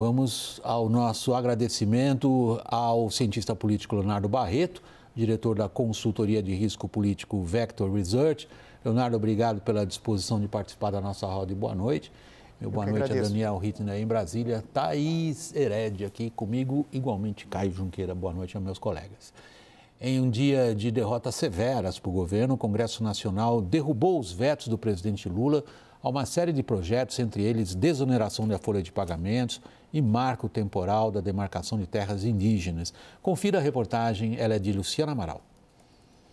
Vamos ao nosso agradecimento ao cientista político Leonardo Barreto, diretor da consultoria de risco político Vector Research. Leonardo, obrigado pela disposição de participar da nossa roda e boa noite. Meu boa noite agradeço. a Daniel Hittner em Brasília, Thaís Heredia aqui comigo, igualmente Caio Junqueira. Boa noite a meus colegas. Em um dia de derrotas severas para o governo, o Congresso Nacional derrubou os vetos do presidente Lula a uma série de projetos, entre eles desoneração da folha de pagamentos e marco temporal da demarcação de terras indígenas. Confira a reportagem, ela é de Luciana Amaral.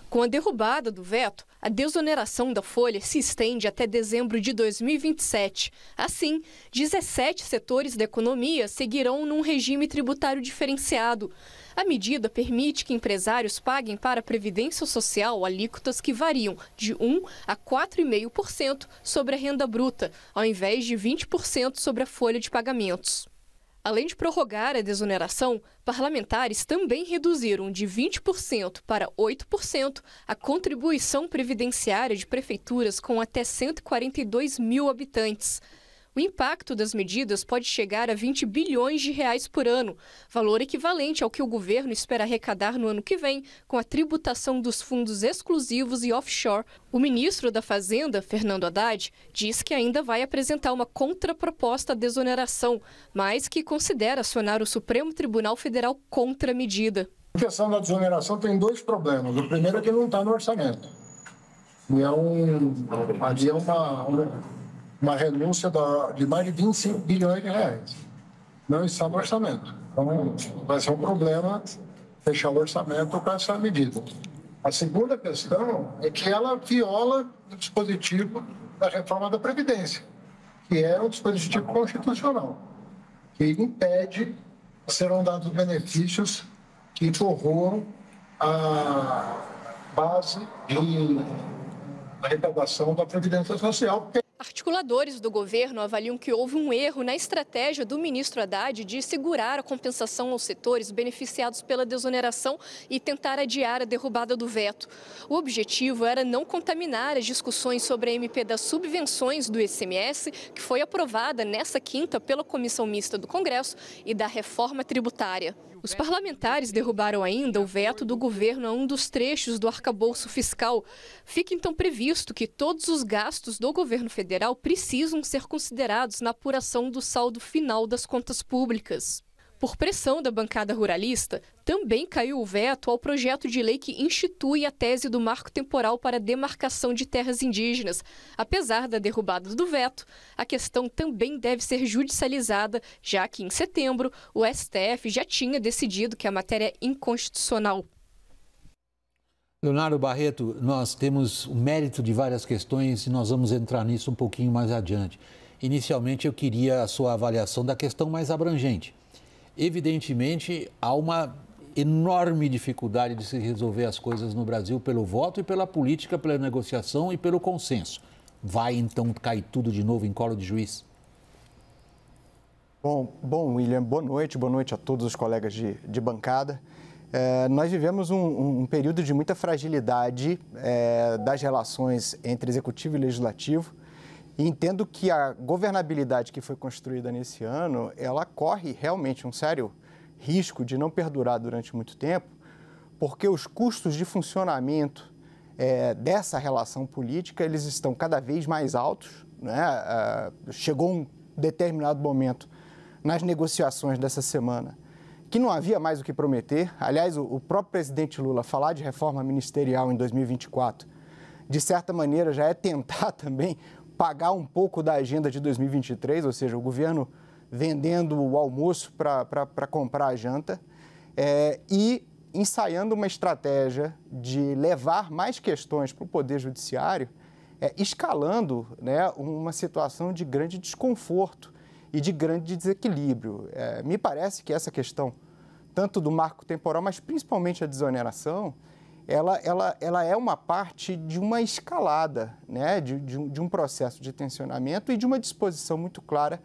Com a derrubada do veto, a desoneração da folha se estende até dezembro de 2027. Assim, 17 setores da economia seguirão num regime tributário diferenciado. A medida permite que empresários paguem para a Previdência Social alíquotas que variam de 1 a 4,5% sobre a renda bruta, ao invés de 20% sobre a folha de pagamentos. Além de prorrogar a desoneração, parlamentares também reduziram de 20% para 8% a contribuição previdenciária de prefeituras com até 142 mil habitantes. O impacto das medidas pode chegar a 20 bilhões de reais por ano, valor equivalente ao que o governo espera arrecadar no ano que vem com a tributação dos fundos exclusivos e offshore. O ministro da Fazenda, Fernando Haddad, diz que ainda vai apresentar uma contraproposta à desoneração, mas que considera acionar o Supremo Tribunal Federal contra a medida. A questão da desoneração tem dois problemas. O primeiro é que não está no orçamento. E é um, ali é uma, uma renúncia da, de mais de 25 bilhões de reais. Não está no orçamento. Então, vai ser um problema fechar o orçamento com essa medida. A segunda questão é que ela viola o dispositivo da reforma da Previdência, que é um dispositivo constitucional, que impede serão dados benefícios que corroam a base de arrecadação da Previdência Social, porque Articuladores do governo avaliam que houve um erro na estratégia do ministro Haddad de segurar a compensação aos setores beneficiados pela desoneração e tentar adiar a derrubada do veto. O objetivo era não contaminar as discussões sobre a MP das subvenções do ICMS, que foi aprovada nesta quinta pela Comissão Mista do Congresso, e da reforma tributária. Os parlamentares derrubaram ainda o veto do governo a um dos trechos do arcabouço fiscal. Fica então previsto que todos os gastos do governo federal precisam ser considerados na apuração do saldo final das contas públicas. Por pressão da bancada ruralista, também caiu o veto ao projeto de lei que institui a tese do marco temporal para demarcação de terras indígenas. Apesar da derrubada do veto, a questão também deve ser judicializada, já que em setembro o STF já tinha decidido que a matéria é inconstitucional. Leonardo Barreto, nós temos o mérito de várias questões e nós vamos entrar nisso um pouquinho mais adiante. Inicialmente, eu queria a sua avaliação da questão mais abrangente evidentemente há uma enorme dificuldade de se resolver as coisas no Brasil pelo voto e pela política, pela negociação e pelo consenso. Vai então cair tudo de novo em colo de juiz? Bom, bom William, boa noite, boa noite a todos os colegas de, de bancada. É, nós vivemos um, um, período de muita fragilidade é, das relações entre executivo e legislativo. E entendo que a governabilidade que foi construída nesse ano, ela corre realmente um sério risco de não perdurar durante muito tempo, porque os custos de funcionamento é, dessa relação política eles estão cada vez mais altos. Né? É, chegou um determinado momento nas negociações dessa semana que não havia mais o que prometer. Aliás, o, o próprio presidente Lula falar de reforma ministerial em 2024, de certa maneira, já é tentar também pagar um pouco da agenda de 2023, ou seja, o governo vendendo o almoço para comprar a janta, é, e ensaiando uma estratégia de levar mais questões para o Poder Judiciário, é, escalando né, uma situação de grande desconforto e de grande desequilíbrio. É, me parece que essa questão, tanto do marco temporal, mas principalmente a desoneração, ela, ela, ela é uma parte de uma escalada, né? de, de, um, de um processo de tensionamento e de uma disposição muito clara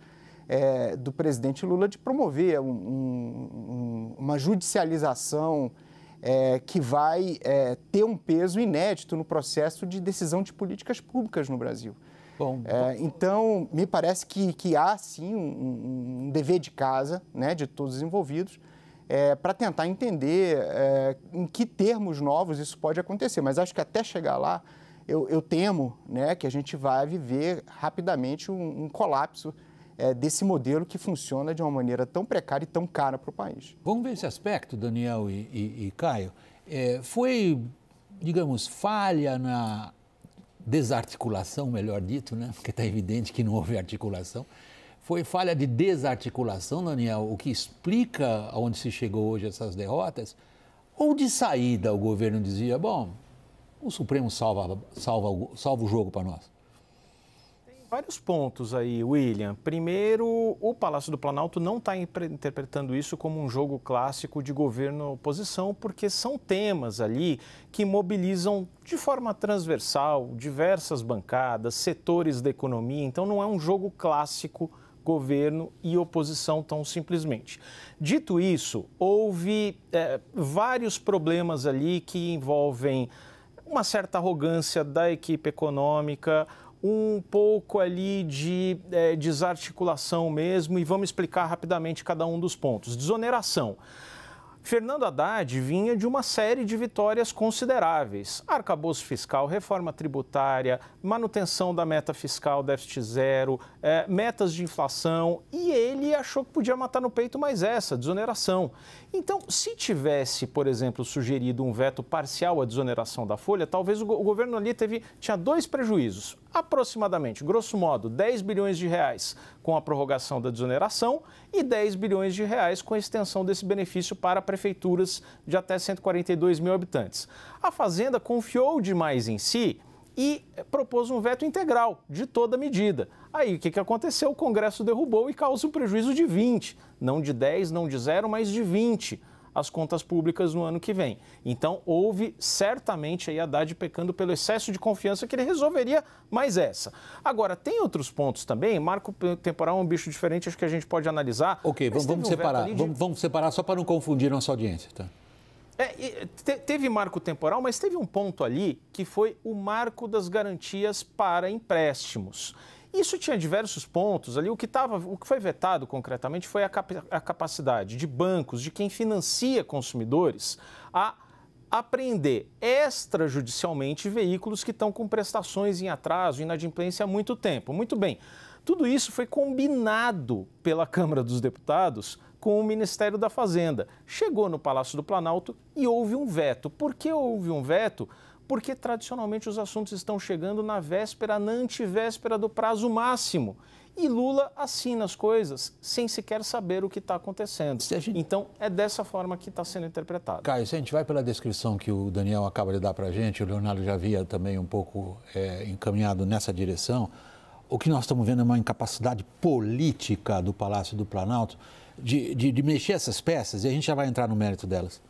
é, do presidente Lula de promover um, um, uma judicialização é, que vai é, ter um peso inédito no processo de decisão de políticas públicas no Brasil. Bom, é, então, me parece que, que há sim um, um dever de casa né, de todos os envolvidos é, para tentar entender é, em que termos novos isso pode acontecer. Mas acho que até chegar lá, eu, eu temo né, que a gente vai viver rapidamente um, um colapso é, desse modelo que funciona de uma maneira tão precária e tão cara para o país. Vamos ver esse aspecto, Daniel e, e, e Caio. É, foi, digamos, falha na desarticulação, melhor dito, né? porque está evidente que não houve articulação foi falha de desarticulação, Daniel, o que explica onde se chegou hoje essas derrotas? Ou de saída o governo dizia, bom, o Supremo salva, salva, salva o jogo para nós? Tem vários pontos aí, William. Primeiro, o Palácio do Planalto não está interpretando isso como um jogo clássico de governo-oposição, porque são temas ali que mobilizam de forma transversal diversas bancadas, setores da economia. Então, não é um jogo clássico governo e oposição tão simplesmente. Dito isso, houve é, vários problemas ali que envolvem uma certa arrogância da equipe econômica, um pouco ali de é, desarticulação mesmo, e vamos explicar rapidamente cada um dos pontos. Desoneração. Fernando Haddad vinha de uma série de vitórias consideráveis: arcabouço fiscal, reforma tributária, manutenção da meta fiscal, déficit zero, é, metas de inflação, e ele achou que podia matar no peito mais essa, desoneração. Então, se tivesse, por exemplo, sugerido um veto parcial à desoneração da folha, talvez o, governo ali teve, tinha dois prejuízos aproximadamente, grosso modo, 10 bilhões de reais com a prorrogação da desoneração e 10 bilhões de reais com a extensão desse benefício para prefeituras de até 142 mil habitantes. A Fazenda confiou demais em si e eh, propôs um veto integral de toda a medida. Aí o que, que aconteceu? O Congresso derrubou e causa um prejuízo de 20, não de 10, não de zero, mas de 20 as contas públicas no ano que vem. Então, houve certamente aí Haddad pecando pelo excesso de confiança que ele resolveria mais essa. Agora, tem outros pontos também, marco temporal é um bicho diferente, acho que a gente pode analisar. Ok, vamos, vamos um separar, de... vamos, vamos, separar só para não confundir nossa audiência, tá? É, teve marco temporal, mas teve um ponto ali que foi o marco das garantias para empréstimos. Isso tinha diversos pontos ali. O que, tava, o que foi vetado concretamente foi a, cap a capacidade de bancos, de quem financia consumidores, a apreender extrajudicialmente veículos que estão com prestações em atraso, inadimplência há muito tempo. Muito bem. Tudo isso foi combinado pela Câmara dos Deputados com o Ministério da Fazenda. Chegou no Palácio do Planalto e houve um veto. Por que houve um veto? porque tradicionalmente os assuntos estão chegando na véspera, na antivéspera do prazo máximo. E Lula assina as coisas sem sequer saber o que está acontecendo. Gente... Então, é dessa forma que está sendo interpretado. Caio, se a gente vai pela descrição que o Daniel acaba de dar para a gente, o Leonardo já havia também um pouco é, encaminhado nessa direção, o que nós estamos vendo é uma incapacidade política do Palácio do Planalto de, de, de mexer essas peças, e a gente já vai entrar no mérito delas.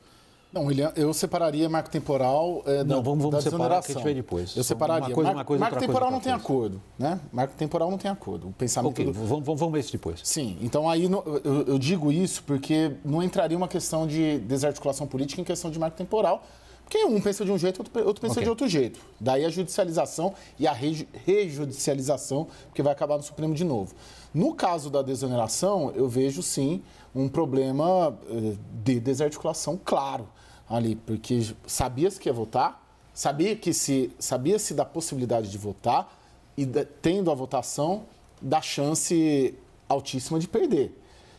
Não, William, é, eu separaria marco temporal é, Não, da, vamos, vamos da separar que a gente vê depois. Eu separaria. Uma coisa, uma coisa, marco temporal coisa, não tem acordo, né? Marco temporal não tem acordo. O pensamento Ok, do... vamos, vamos, ver isso depois. Sim, então aí no, eu, eu digo isso porque não entraria uma questão de desarticulação política em questão de marco temporal, porque um pensa de um jeito, outro, outro pensa okay. de outro jeito. Daí a judicialização e a re, rejudicialização, porque vai acabar no Supremo de novo. No caso da desoneração, eu vejo sim um problema eh, de desarticulação claro ali, porque sabias que ia votar, sabia que se sabia-se da possibilidade de votar e tendo a votação da chance altíssima de perder.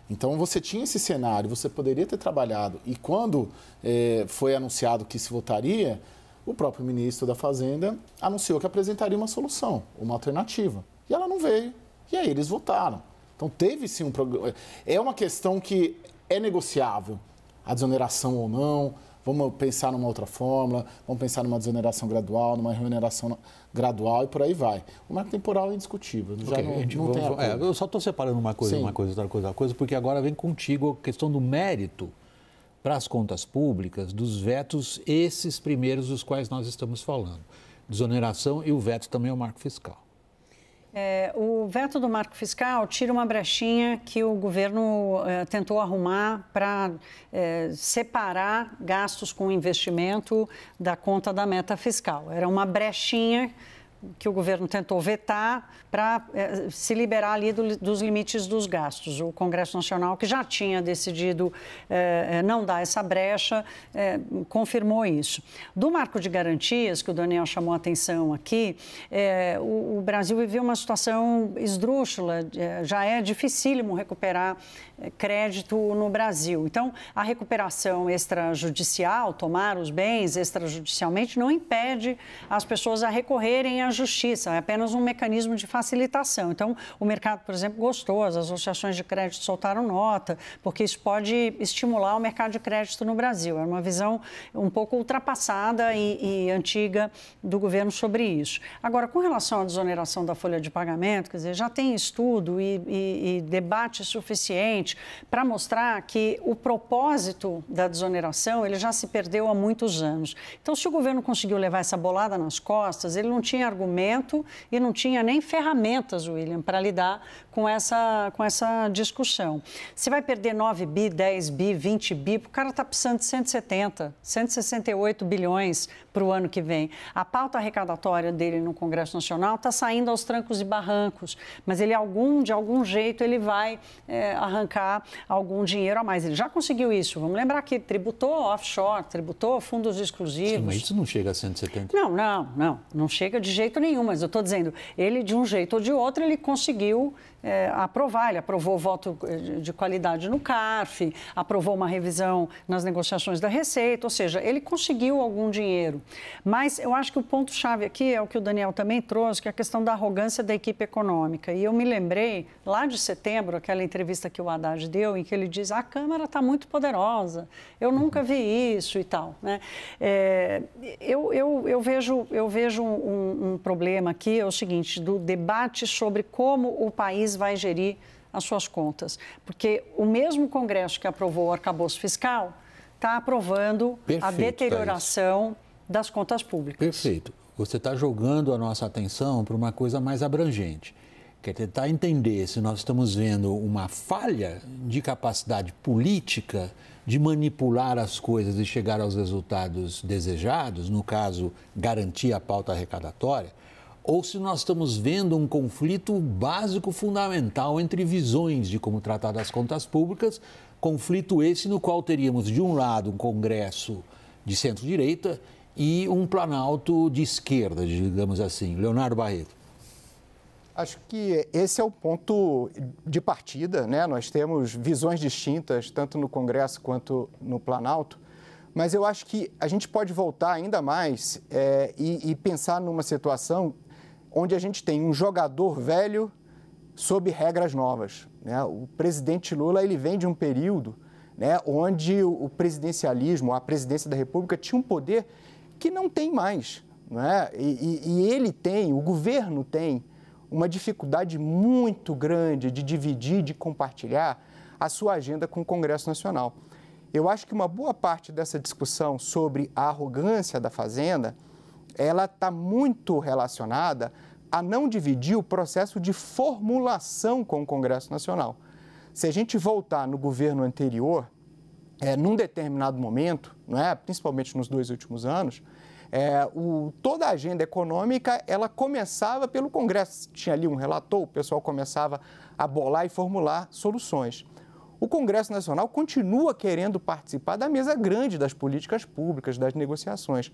Então você tinha esse cenário, você poderia ter trabalhado. E quando eh, foi anunciado que se votaria, o próprio ministro da Fazenda anunciou que apresentaria uma solução, uma alternativa. E ela não veio. E aí eles votaram. Então teve sim um programa. É uma questão que é negociável, a desoneração ou não, vamos pensar numa outra fórmula, vamos pensar numa desoneração gradual, numa remuneração gradual e por aí vai. O marco temporal é indiscutível. Já okay, não, gente, não vamos, é, eu só estou separando uma coisa, Sim. uma coisa, outra coisa, outra coisa, porque agora vem contigo a questão do mérito para as contas públicas dos vetos, esses primeiros dos quais nós estamos falando. Desoneração e o veto também é o marco fiscal. É, o veto do marco fiscal tira uma brechinha que o governo é, tentou arrumar para é, separar gastos com investimento da conta da meta fiscal. Era uma brechinha que o governo tentou vetar para eh, se liberar ali do, dos limites dos gastos. O Congresso Nacional, que já tinha decidido eh, eh, não dar essa brecha, confirmou isso. Do marco de garantias, que o Daniel chamou a atenção aqui, o, o, Brasil viveu uma situação esdrúxula, já é dificílimo recuperar crédito no Brasil. Então, a recuperação extrajudicial, tomar os bens extrajudicialmente, não impede as pessoas a recorrerem à justiça, é apenas um mecanismo de facilitação. Então, o mercado, por exemplo, gostou, as associações de crédito soltaram nota, porque isso pode estimular o mercado de crédito no Brasil. É uma visão um pouco ultrapassada e, e antiga do governo sobre isso. Agora, com relação à desoneração da folha de pagamento, quer dizer, já tem estudo e, e, e debate suficiente gente, para mostrar que o propósito da desoneração ele já se perdeu há muitos anos. Então, se o governo conseguiu levar essa bolada nas costas, ele não tinha argumento e não tinha nem ferramentas, William, para lidar com essa, com essa discussão. Você vai perder 9 bi, 10 bi, 20 bi, o cara está precisando de 170, 168 bilhões para o ano que vem. A pauta arrecadatória dele no Congresso Nacional está saindo aos trancos e barrancos, mas ele algum de algum jeito ele vai é, arrancar sacar algum dinheiro a mais. Ele já conseguiu isso. Vamos lembrar que tributou offshore, tributou fundos exclusivos. Sim, mas isso não chega a 170. Não, não, não. Não chega de jeito nenhum. Mas eu estou dizendo, ele de um jeito ou de outro, ele conseguiu é, aprovar. Ele aprovou o voto eh, de qualidade no CARF, aprovou uma revisão nas negociações da Receita, ou seja, ele conseguiu algum dinheiro. Mas eu acho que o ponto-chave aqui é o que o Daniel também trouxe, que é a questão da arrogância da equipe econômica. E eu me lembrei, lá de setembro, aquela entrevista que o Haddad deu, em que ele diz: a Câmara está muito poderosa, eu nunca vi isso e tal. Né? É, eu, eu, eu vejo, eu vejo um, um problema aqui, é o seguinte, do debate sobre como o país país vai gerir as suas contas. Porque o mesmo Congresso que aprovou o arcabouço fiscal está aprovando Perfeito, a deterioração das contas públicas. Perfeito. Você está jogando a nossa atenção para uma coisa mais abrangente, que é tentar entender se nós estamos vendo uma falha de capacidade política de manipular as coisas e chegar aos resultados desejados, no caso, garantir a pauta arrecadatória, ou se nós estamos vendo um conflito básico, fundamental entre visões de como tratar das contas públicas, conflito esse no qual teríamos, de um lado, um Congresso de centro-direita e um Planalto de esquerda, digamos assim. Leonardo Barreto. Acho que esse é o ponto de partida, né? Nós temos visões distintas, tanto no Congresso quanto no Planalto, mas eu acho que a gente pode voltar ainda mais é, e, e, pensar numa situação onde a gente tem um jogador velho sob regras novas. Né? O presidente Lula ele vem de um período né, onde o presidencialismo, a presidência da República, tinha um poder que não tem mais. Né? E, e, e ele tem, o governo tem, uma dificuldade muito grande de dividir, de compartilhar a sua agenda com o Congresso Nacional. Eu acho que uma boa parte dessa discussão sobre a arrogância da Fazenda ela está muito relacionada a não dividir o processo de formulação com o Congresso Nacional. Se a gente voltar no governo anterior, é, num determinado momento, é? principalmente nos dois últimos anos, é, o, toda a agenda econômica ela começava pelo Congresso. Tinha ali um relator, o pessoal começava a bolar e formular soluções. O Congresso Nacional continua querendo participar da mesa grande das políticas públicas, das negociações.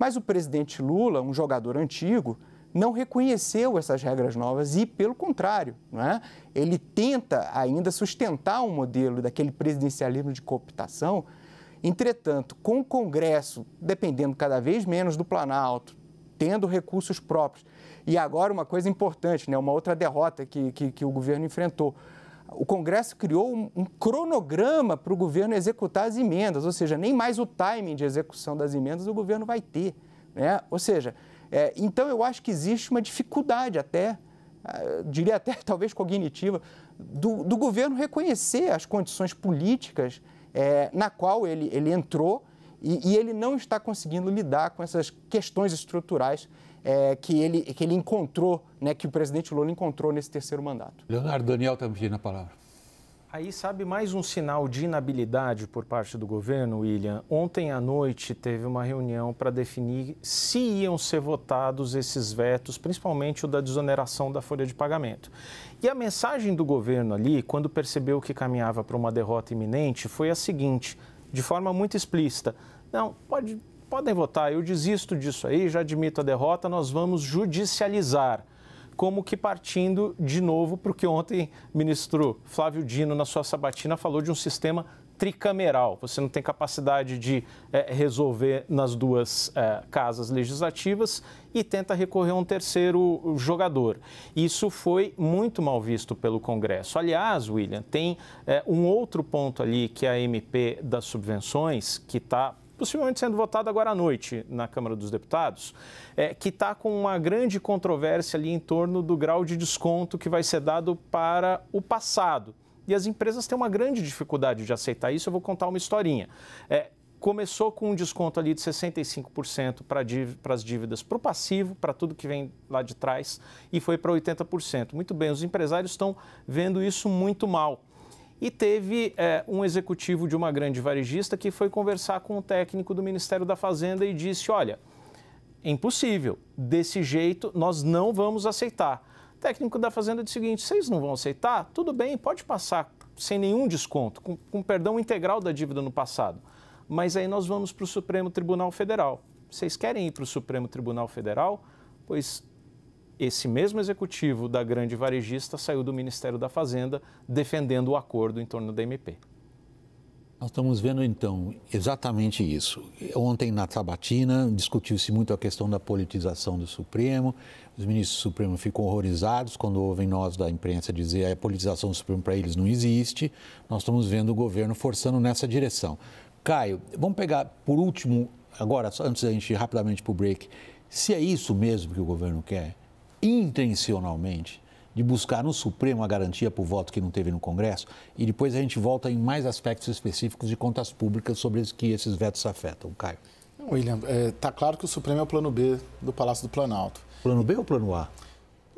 Mas o presidente Lula, um jogador antigo, não reconheceu essas regras novas e, pelo contrário, é? ele tenta ainda sustentar um modelo daquele presidencialismo de cooptação. Entretanto, com o Congresso dependendo cada vez menos do Planalto, tendo recursos próprios, e agora uma coisa importante, né? uma outra derrota que, que, que o governo enfrentou, o Congresso criou um, um cronograma para o governo executar as emendas, ou seja, nem mais o timing de execução das emendas o governo vai ter. Né? Ou seja, é, então eu acho que existe uma dificuldade até, ah, diria até talvez cognitiva, do, do governo reconhecer as condições políticas é, na qual ele, ele entrou e, e ele não está conseguindo lidar com essas questões estruturais é, que, ele, que ele encontrou, né, que o presidente Lula encontrou nesse terceiro mandato. Leonardo Daniel também tá na palavra. Aí, sabe, mais um sinal de inabilidade por parte do governo, William. Ontem à noite teve uma reunião para definir se iam ser votados esses vetos, principalmente o da desoneração da folha de pagamento. E a mensagem do governo ali, quando percebeu que caminhava para uma derrota iminente, foi a seguinte, de forma muito explícita: não, pode podem votar, eu desisto disso aí, já admito a derrota, nós vamos judicializar. Como que partindo de novo porque ontem o ministro Flávio Dino, na sua sabatina, falou de um sistema tricameral. Você não tem capacidade de é, resolver nas duas é, casas legislativas e tenta recorrer a um terceiro jogador. Isso foi muito mal visto pelo Congresso. Aliás, William, tem é, um outro ponto ali que é a MP das subvenções, que está possivelmente sendo votado agora à noite na Câmara dos Deputados, é, que está com uma grande controvérsia ali em torno do grau de desconto que vai ser dado para o passado. E as empresas têm uma grande dificuldade de aceitar isso. Eu vou contar uma historinha. É, começou com um desconto ali de 65% para as dívidas para o passivo, para tudo que vem lá de trás, e foi para 80%. Muito bem, os empresários estão vendo isso muito mal. E teve é, um executivo de uma grande varejista que foi conversar com o técnico do Ministério da Fazenda e disse: Olha, é impossível, desse jeito nós não vamos aceitar. O técnico da Fazenda disse o seguinte: vocês não vão aceitar? Tudo bem, pode passar sem nenhum desconto, com, com perdão integral da dívida no passado. Mas aí nós vamos para o Supremo Tribunal Federal. Vocês querem ir para o Supremo Tribunal Federal? Pois esse mesmo executivo da grande varejista saiu do Ministério da Fazenda defendendo o acordo em torno da MP. Nós estamos vendo então exatamente isso. Ontem na Sabatina discutiu-se muito a questão da politização do Supremo. Os ministros do Supremo ficam horrorizados quando ouvem nós da imprensa dizer que a politização do Supremo para eles não existe. Nós estamos vendo o governo forçando nessa direção. Caio, vamos pegar por último, agora, antes da gente ir rapidamente para o break, se é isso mesmo que o governo quer, intencionalmente de buscar no Supremo a garantia para o voto que não teve no Congresso e depois a gente volta em mais aspectos específicos de contas públicas sobre os que esses vetos afetam. Caio. William, está é, tá claro que o Supremo é o plano B do Palácio do Planalto. Plano B ou plano A?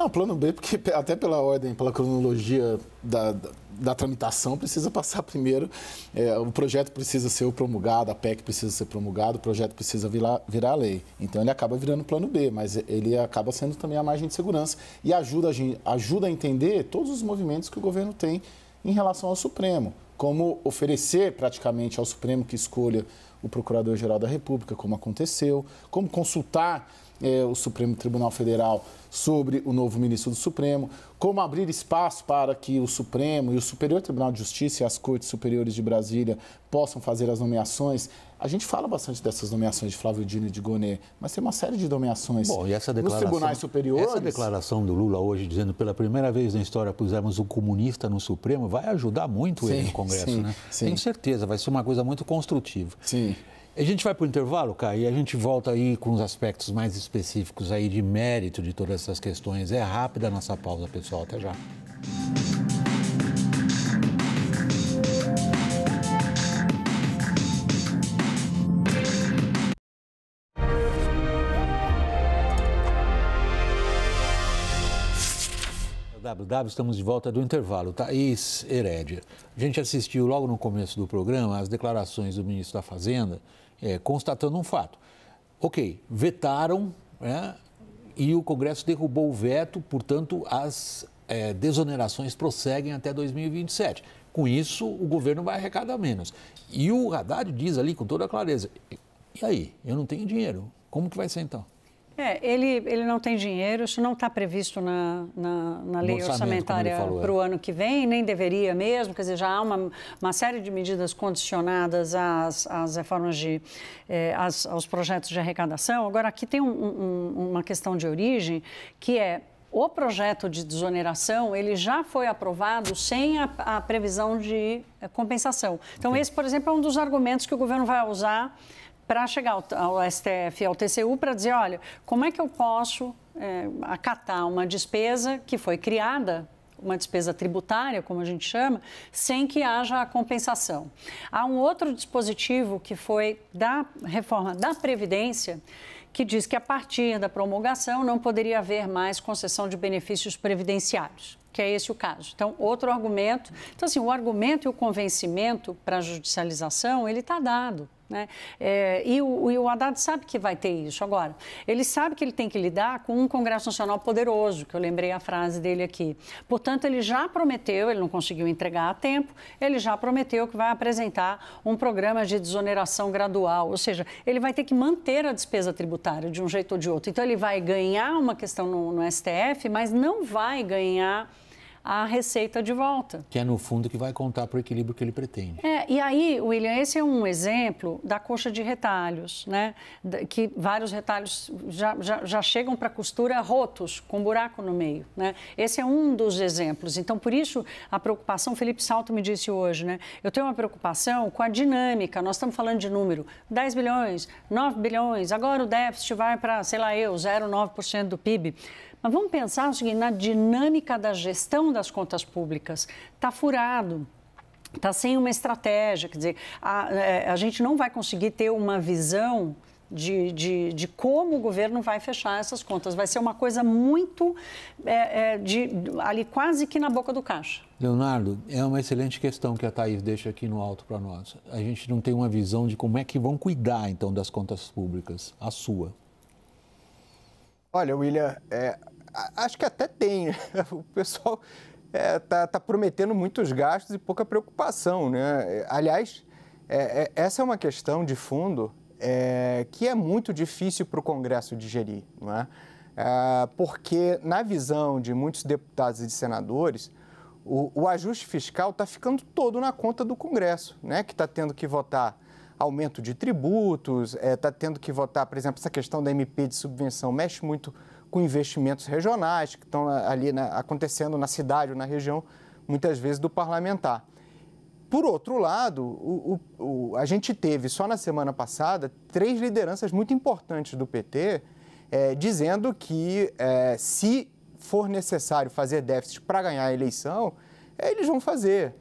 Não, plano B, porque até pela ordem, pela cronologia da, da, da tramitação, precisa passar primeiro, é, o projeto precisa ser promulgado, a PEC precisa ser promulgada, o projeto precisa virar, virar lei. Então ele acaba virando plano B, mas ele acaba sendo também a margem de segurança e ajuda a, gente, ajuda a entender todos os movimentos que o governo tem em relação ao Supremo, como oferecer praticamente ao Supremo que escolha o Procurador-Geral da República, como aconteceu, como consultar é, o Supremo Tribunal Federal sobre o novo ministro do Supremo, como abrir espaço para que o Supremo e o Superior Tribunal de Justiça e as Cortes Superiores de Brasília possam fazer as nomeações. A gente fala bastante dessas nomeações de Flávio Dino e de Gonê, mas tem uma série de nomeações Bom, e essa declaração, nos tribunais superiores. Essa declaração do Lula hoje, dizendo pela primeira vez na história pusermos um comunista no Supremo, vai ajudar muito sim, ele no Congresso, sim, né? Sim. Tenho certeza, vai ser uma coisa muito construtiva. Sim. A gente vai para o intervalo, Caio, e a gente volta aí com os aspectos mais específicos aí de mérito de todas essas questões. É rápida a nossa pausa, pessoal. Até já. www, estamos de volta do intervalo. Thaís Herédia. A gente assistiu logo no começo do programa as declarações do ministro da Fazenda é, constatando um fato. Ok, vetaram né, e o Congresso derrubou o veto, portanto, as é, desonerações prosseguem até 2027. Com isso, o governo vai arrecadar menos. E o Haddad diz ali com toda clareza: e aí? Eu não tenho dinheiro. Como que vai ser então? É, ele, ele não tem dinheiro, isso não está previsto na, na, na lei orçamentária para o é. ano que vem, nem deveria mesmo, quer dizer, já há uma, uma série de medidas condicionadas às, às reformas de, eh, às, aos projetos de arrecadação. Agora, aqui tem um, um, uma questão de origem, que é o projeto de desoneração ele já foi aprovado sem a, a previsão de eh, compensação. Então, okay. esse, por exemplo, é um dos argumentos que o governo vai usar para chegar ao, STF e ao TCU para dizer, olha, como é que eu posso é, acatar uma despesa que foi criada uma despesa tributária, como a gente chama, sem que haja a compensação. Há um outro dispositivo que foi da reforma da Previdência, que diz que a partir da promulgação não poderia haver mais concessão de benefícios previdenciários. Que é esse o caso. Então, outro argumento. Então, assim, o argumento e o convencimento para a judicialização, ele está dado. Né? É, e, o, e o Haddad sabe que vai ter isso agora. Ele sabe que ele tem que lidar com um Congresso Nacional poderoso, que eu lembrei a frase dele aqui. Portanto, ele já prometeu, ele não conseguiu entregar a tempo, ele já prometeu que vai apresentar um programa de desoneração gradual, ou seja, ele vai ter que manter a despesa tributária de um jeito ou de outro. Então, ele vai ganhar uma questão no, no STF, mas não vai ganhar a receita de volta. Que é, no fundo, que vai contar para o equilíbrio que ele pretende. É, e aí, William, esse é um exemplo da coxa de retalhos, né? que vários retalhos já, já, já chegam para a costura rotos, com buraco no meio. Né? Esse é um dos exemplos. Então, por isso, a preocupação, Felipe Salto me disse hoje, né? eu tenho uma preocupação com a dinâmica. Nós estamos falando de número 10 bilhões, 9 bilhões, agora o déficit vai para, sei lá eu, 0,9% do PIB. Mas vamos pensar o seguinte, na dinâmica da gestão das contas públicas. Está furado, está sem uma estratégia. Quer dizer, a, é, a gente não vai conseguir ter uma visão de, de, de, como o governo vai fechar essas contas. Vai ser uma coisa muito é, é, de, ali quase que na boca do caixa. Leonardo, é uma excelente questão que a Thaís deixa aqui no alto para nós. A gente não tem uma visão de como é que vão cuidar, então, das contas públicas, a sua. Olha, William, é, acho que até tem. Né? O pessoal está é, tá, tá prometendo muitos gastos e pouca preocupação. Né? Aliás, é, é essa é uma questão de fundo é, que é muito difícil para o Congresso digerir, não é? é? porque, na visão de muitos deputados e senadores, o, o ajuste fiscal está ficando todo na conta do Congresso, né? que está tendo que votar aumento de tributos, está é, tá tendo que votar, por exemplo, essa questão da MP de subvenção mexe muito com investimentos regionais que estão ah, ali acontecendo na cidade ou na região, muitas vezes do parlamentar. Por outro lado, o, o, o, a gente teve só na semana passada três lideranças muito importantes do PT é, dizendo que é, se for necessário fazer déficit para ganhar a eleição, é, eles vão fazer.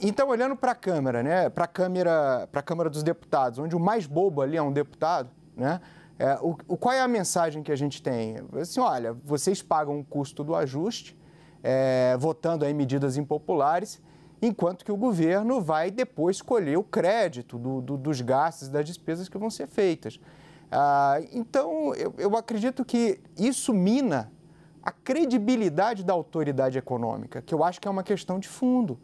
Então, olhando para a Câmara, né, para a Câmara, Câmara dos Deputados, onde o mais bobo ali é um deputado, né, é, o, o, qual é a mensagem que a gente tem? Assim, olha, vocês pagam o custo do ajuste, é, votando aí medidas impopulares, enquanto que o governo vai depois colher o crédito do, do, dos gastos e das despesas que vão ser feitas. Ah, então, eu, eu acredito que isso mina a credibilidade da autoridade econômica, que eu acho que é uma questão de fundo.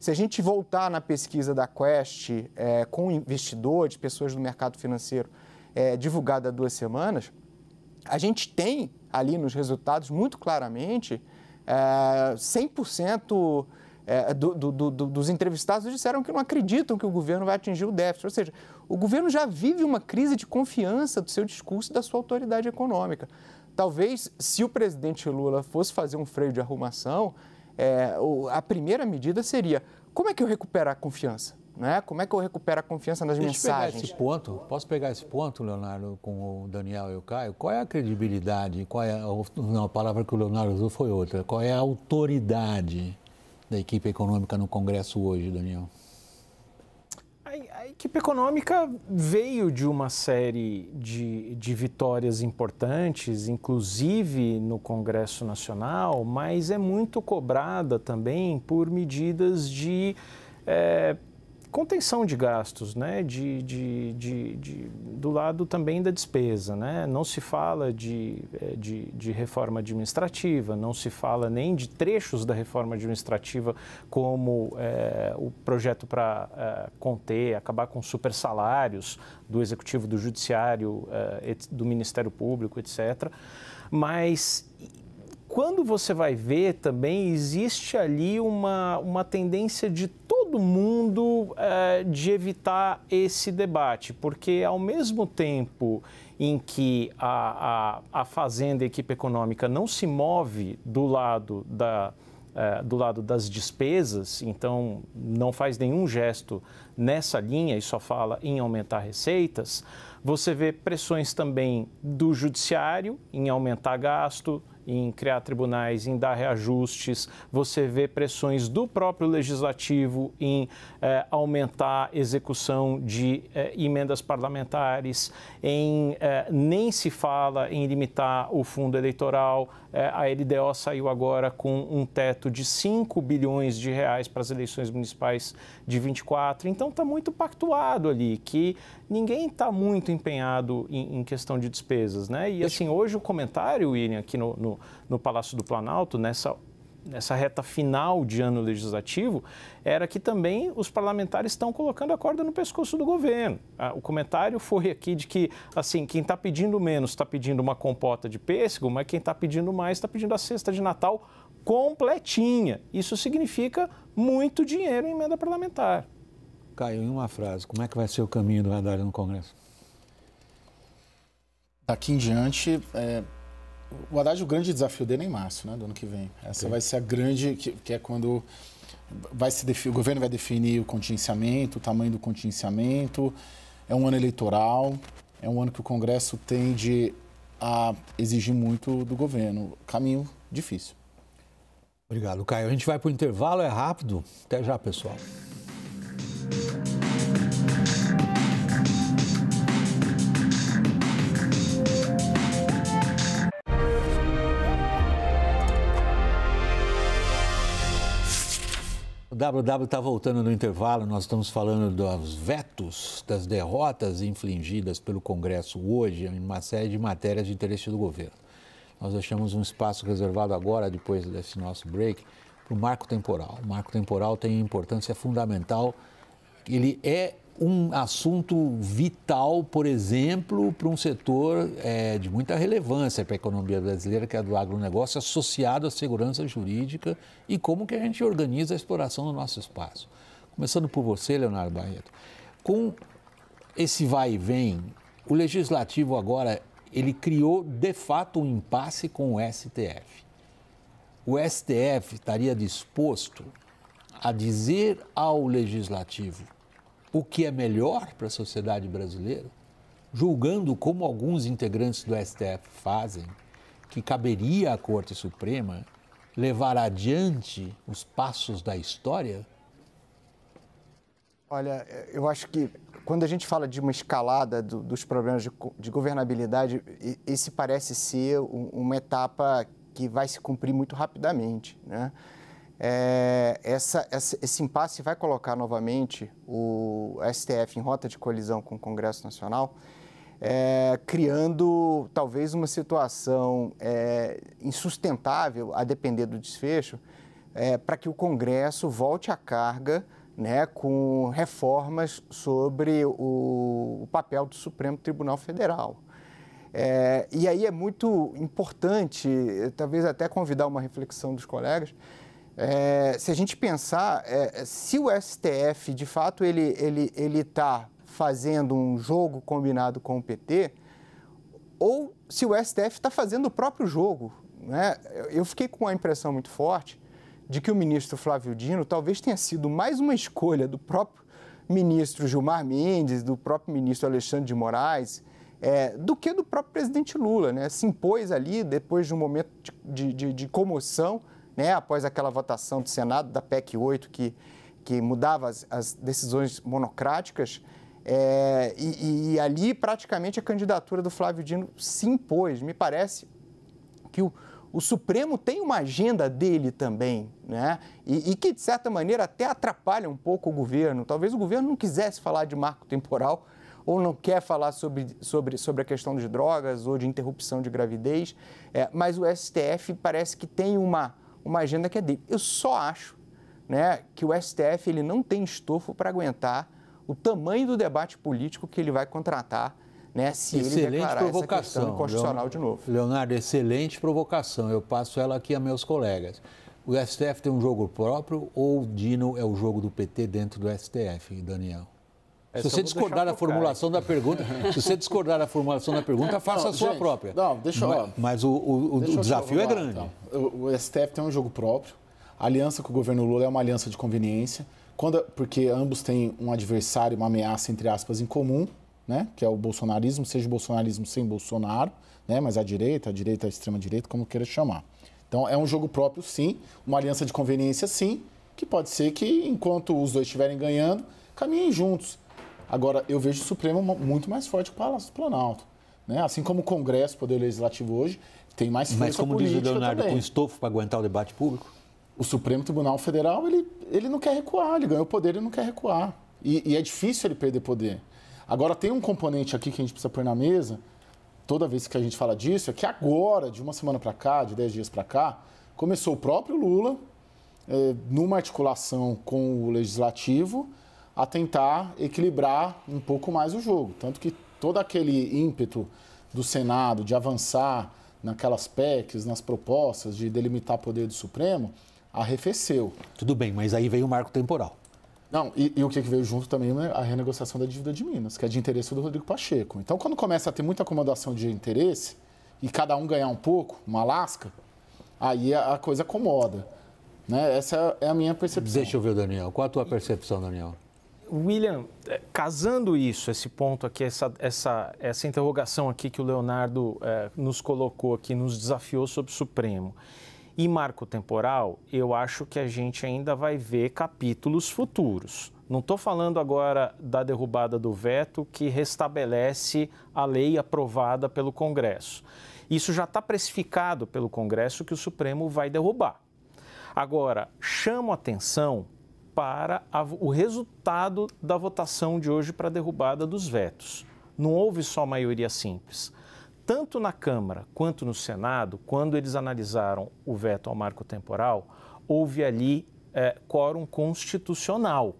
Se a gente voltar na pesquisa da Quest é, com investidores, pessoas do mercado financeiro, é, divulgada há duas semanas, a gente tem ali nos resultados muito claramente é, 100% é, do, do, do, dos entrevistados disseram que não acreditam que o governo vai atingir o déficit. Ou seja, o governo já vive uma crise de confiança do seu discurso e da sua autoridade econômica. Talvez, se o presidente Lula fosse fazer um freio de arrumação, é, a primeira medida seria como é que eu recupero a confiança? Né? Como é que eu recupero a confiança nas Deixa mensagens? Pegar esse ponto, posso pegar esse ponto, Leonardo, com o Daniel e o Caio? Qual é a credibilidade? Qual é a, não, a palavra que o Leonardo usou foi outra. Qual é a autoridade da equipe econômica no Congresso hoje, Daniel? equipe econômica veio de uma série de, de vitórias importantes, inclusive no Congresso Nacional, mas é muito cobrada também por medidas de é, contenção de gastos, né? de, de, de, de, do lado também da despesa. Né? Não se fala de, eh, de, de reforma administrativa, não se fala nem de trechos da reforma administrativa, como é, o projeto para é, eh, conter, acabar com super salários do executivo, do judiciário, é, do Ministério Público, etc. Mas quando você vai ver também, existe ali uma, uma tendência de todo mundo é, de evitar esse debate, porque ao mesmo tempo em que a, a, a Fazenda, a equipe econômica, não se move do lado da, eh, do lado das despesas, então não faz nenhum gesto nessa linha e só fala em aumentar receitas. Você vê pressões também do judiciário em aumentar gasto, em criar tribunais, em dar reajustes, você vê pressões do próprio legislativo em eh, aumentar execução de eh, emendas parlamentares, em eh, nem se fala em limitar o fundo eleitoral. a LDO saiu agora com um teto de 5 bilhões de reais para as eleições municipais de 24. Então está muito pactuado ali que ninguém está muito empenhado em, em, questão de despesas, né? E assim hoje o comentário, William, aqui no, no no, Palácio do Planalto, nessa nessa reta final de ano legislativo, era que também os parlamentares estão colocando a corda no pescoço do governo. Ah, o comentário foi aqui de que, assim, quem está pedindo menos está pedindo uma compota de pêssego, mas quem está pedindo mais está pedindo a cesta de Natal completinha. Isso significa muito dinheiro em emenda parlamentar. Caio, em uma frase, como é que vai ser o caminho do Haddad no Congresso? Daqui em diante, é o Haddad, o grande desafio dele é em março, né, do ano que vem. Essa vai ser a grande, que, que é quando vai se definir, o governo vai definir o contingenciamento, o tamanho do contingenciamento. É um ano eleitoral, é um ano que o Congresso tende a exigir muito do governo. Caminho difícil. Obrigado, Caio. A gente vai para o intervalo, é rápido. Até já, pessoal. WW está voltando no intervalo, nós estamos falando dos vetos, das derrotas infligidas pelo Congresso hoje em uma série de matérias de interesse do governo. Nós deixamos um espaço reservado agora, depois desse nosso break, para o marco temporal. O marco temporal tem importância fundamental, ele é um assunto vital, por exemplo, para um setor é, de muita relevância para a economia brasileira, que é do agronegócio, associado à segurança jurídica e como que a gente organiza a exploração do nosso espaço. Começando por você, Leonardo Barreto. Com esse vai e vem, o legislativo agora ele criou de fato um impasse com o STF. O STF estaria disposto a dizer ao legislativo o que é melhor para a sociedade brasileira, julgando como alguns integrantes do STF fazem, que caberia à Corte Suprema levar adiante os passos da história? Olha, eu acho que quando a gente fala de uma escalada do, dos problemas de, de, governabilidade, esse parece ser uma etapa que vai se cumprir muito rapidamente, né? é, essa, essa, esse impasse vai colocar novamente o STF em rota de colisão com o Congresso Nacional, é, criando talvez uma situação é, insustentável, a depender do desfecho, é, para que o Congresso volte à carga né, com reformas sobre o, o papel do Supremo Tribunal Federal. É, e aí é muito importante, talvez até convidar uma reflexão dos colegas, é, se a gente pensar, é, se o STF de fato ele ele ele está fazendo um jogo combinado com o PT, ou se o STF está fazendo o próprio jogo, né? Eu fiquei com a impressão muito forte de que o ministro Flávio Dino talvez tenha sido mais uma escolha do próprio ministro Gilmar Mendes, do próprio ministro Alexandre de Moraes, é, do que do próprio presidente Lula, né? Se impôs ali depois de um momento de, de, de comoção né, após aquela votação do Senado da PEC 8, que, que mudava as, as decisões monocráticas, é, e, e, ali praticamente a candidatura do Flávio Dino se impôs. Me parece que o, o Supremo tem uma agenda dele também, né? E, e, que de certa maneira até atrapalha um pouco o governo. Talvez o governo não quisesse falar de marco temporal ou não quer falar sobre, sobre, sobre a questão de drogas ou de interrupção de gravidez, é, mas o STF parece que tem uma, uma agenda que é dele. Eu só acho né, que o STF ele não tem estofo para aguentar o tamanho do debate político que ele vai contratar né, se excelente ele declarar essa questão constitucional de novo. Leonardo, excelente provocação. Eu passo ela aqui a meus colegas. O STF tem um jogo próprio ou o Dino é o jogo do PT dentro do STF, Daniel? É, se você discordar da formulação da pergunta, se você discordar da formulação da pergunta, faça não, a sua gente, própria. Não, deixa eu. Mas, mas o, o, o desafio é lá, grande. Então. O STF tem um jogo próprio. A aliança com o governo Lula é uma aliança de conveniência, quando, porque ambos têm um adversário, uma ameaça, entre aspas, em comum, né? que é o bolsonarismo, seja o bolsonarismo sem Bolsonaro, né? mas a direita, a direita, a extrema-direita, como queira chamar. Então é um jogo próprio, sim, uma aliança de conveniência, sim, que pode ser que, enquanto os dois estiverem ganhando, caminhem juntos. Agora, eu vejo o Supremo muito mais forte que o Palácio do Planalto. Né? Assim como o Congresso, o Poder Legislativo hoje, tem mais força Mas como diz o Leonardo, também. com estofo para aguentar o debate público? O Supremo Tribunal Federal, ele, ele não quer recuar, ele ganhou poder e não quer recuar. E, e é difícil ele perder poder. Agora, tem um componente aqui que a gente precisa pôr na mesa, toda vez que a gente fala disso, é que agora, de uma semana para cá, de dez dias para cá, começou o próprio Lula, é, numa articulação com o Legislativo, a tentar equilibrar um pouco mais o jogo. Tanto que todo aquele ímpeto do Senado de avançar naquelas PECs, nas propostas, de delimitar poder do Supremo, arrefeceu. Tudo bem, mas aí veio o marco temporal. Não, e, e o que é veio junto também é a renegociação da dívida de Minas, que é de interesse do Rodrigo Pacheco. Então, quando começa a ter muita acomodação de interesse e cada um ganhar um pouco, uma lasca, aí a, a coisa acomoda. Né? Essa é a minha percepção. Deixa eu ver, Daniel. Qual a tua percepção, Daniel? William, eh, casando isso, esse ponto aqui, essa, essa, essa interrogação aqui que o Leonardo eh, nos colocou aqui, nos desafiou sobre o Supremo e marco temporal, eu acho que a gente ainda vai ver capítulos futuros. Não estou falando agora da derrubada do veto que restabelece a lei aprovada pelo Congresso. Isso já está precificado pelo Congresso que o Supremo vai derrubar. Agora, chamo atenção para a, o resultado da votação de hoje para a derrubada dos vetos. Não houve só maioria simples. Tanto na Câmara quanto no Senado, quando eles analisaram o veto ao marco temporal, houve ali é, quórum constitucional,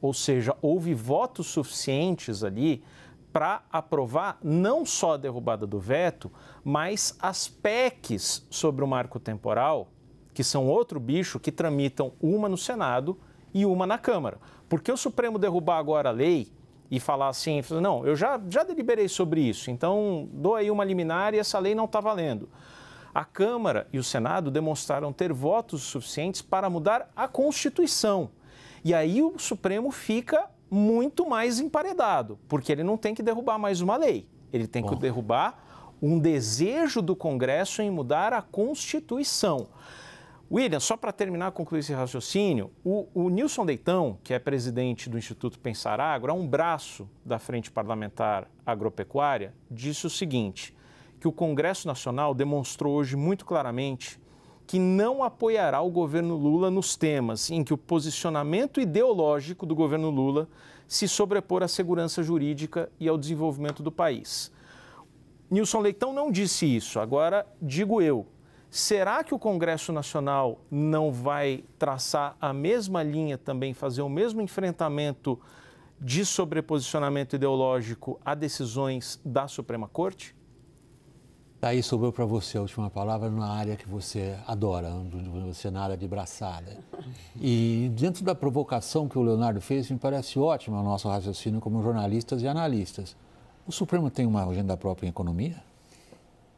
ou seja, houve votos suficientes ali para aprovar não só a derrubada do veto, mas as PECs sobre o marco temporal, que são outro bicho que tramitam uma no Senado e uma na Câmara. Porque o Supremo derrubar agora a lei e falar assim, não, eu já, já deliberei sobre isso, então dou aí uma liminar e essa lei não está valendo. A Câmara e o Senado demonstraram ter votos suficientes para mudar a Constituição. E aí o Supremo fica muito mais emparedado, porque ele não tem que derrubar mais uma lei, ele tem Bom. que derrubar um desejo do Congresso em mudar a Constituição. William, só para terminar, concluir esse raciocínio, o, o Nilson Deitão, que é presidente do Instituto Pensar Agro, é um braço da Frente Parlamentar Agropecuária, disse o seguinte, que o Congresso Nacional demonstrou hoje muito claramente que não apoiará o governo Lula nos temas em que o posicionamento ideológico do governo Lula se sobrepor à segurança jurídica e ao desenvolvimento do país. Nilson Leitão não disse isso, agora digo eu, Será que o Congresso Nacional não vai traçar a mesma linha também, fazer o mesmo enfrentamento de sobreposicionamento ideológico a decisões da Suprema Corte? Tá aí sobrou para você a última palavra na área que você adora, você na área de braçada. E dentro da provocação que o Leonardo fez, me parece ótimo o nosso raciocínio como jornalistas e analistas. O Supremo tem uma agenda própria em economia?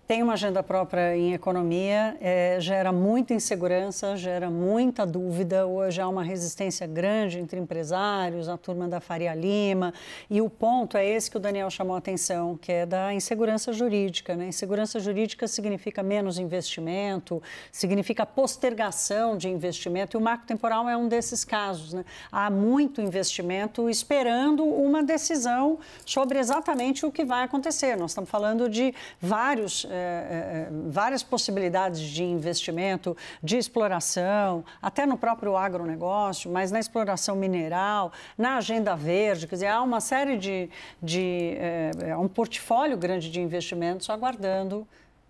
tem uma agenda própria em economia, é, gera muita insegurança, gera muita dúvida. Hoje há uma resistência grande entre empresários, a turma da Faria Lima. E o ponto é esse que o Daniel chamou a atenção, que é da insegurança jurídica. Né? Insegurança jurídica significa menos investimento, significa postergação de investimento. E o marco temporal é um desses casos. Né? Há muito investimento esperando uma decisão sobre exatamente o que vai acontecer. Nós estamos falando de vários é, é, é, várias possibilidades de investimento, de exploração, até no próprio agronegócio, mas na exploração mineral, na agenda verde, quer dizer, há uma série de, de é, é um portfólio grande de investimentos aguardando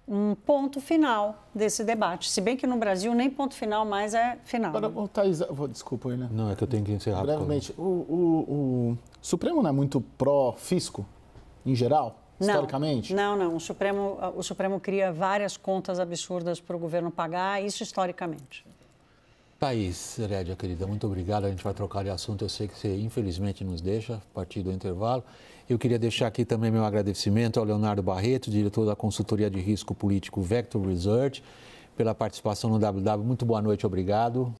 um ponto final desse debate. Se bem que no Brasil nem ponto final mais é final. Para né? Thaís, vou, desculpa aí, né? Não, é que eu tenho que encerrar. Brevemente, o, o, o Supremo não é muito pró-fisco, em geral? historicamente? Não, não. O Supremo, o Supremo cria várias contas absurdas para o governo pagar, isso historicamente. Thaís Rédia, querida, muito obrigado. A gente vai trocar de assunto. Eu sei que você, infelizmente, nos deixa a partir do intervalo. Eu queria deixar aqui também meu agradecimento ao Leonardo Barreto, diretor da consultoria de risco político Vector Research, pela participação no WW. Muito boa noite, obrigado.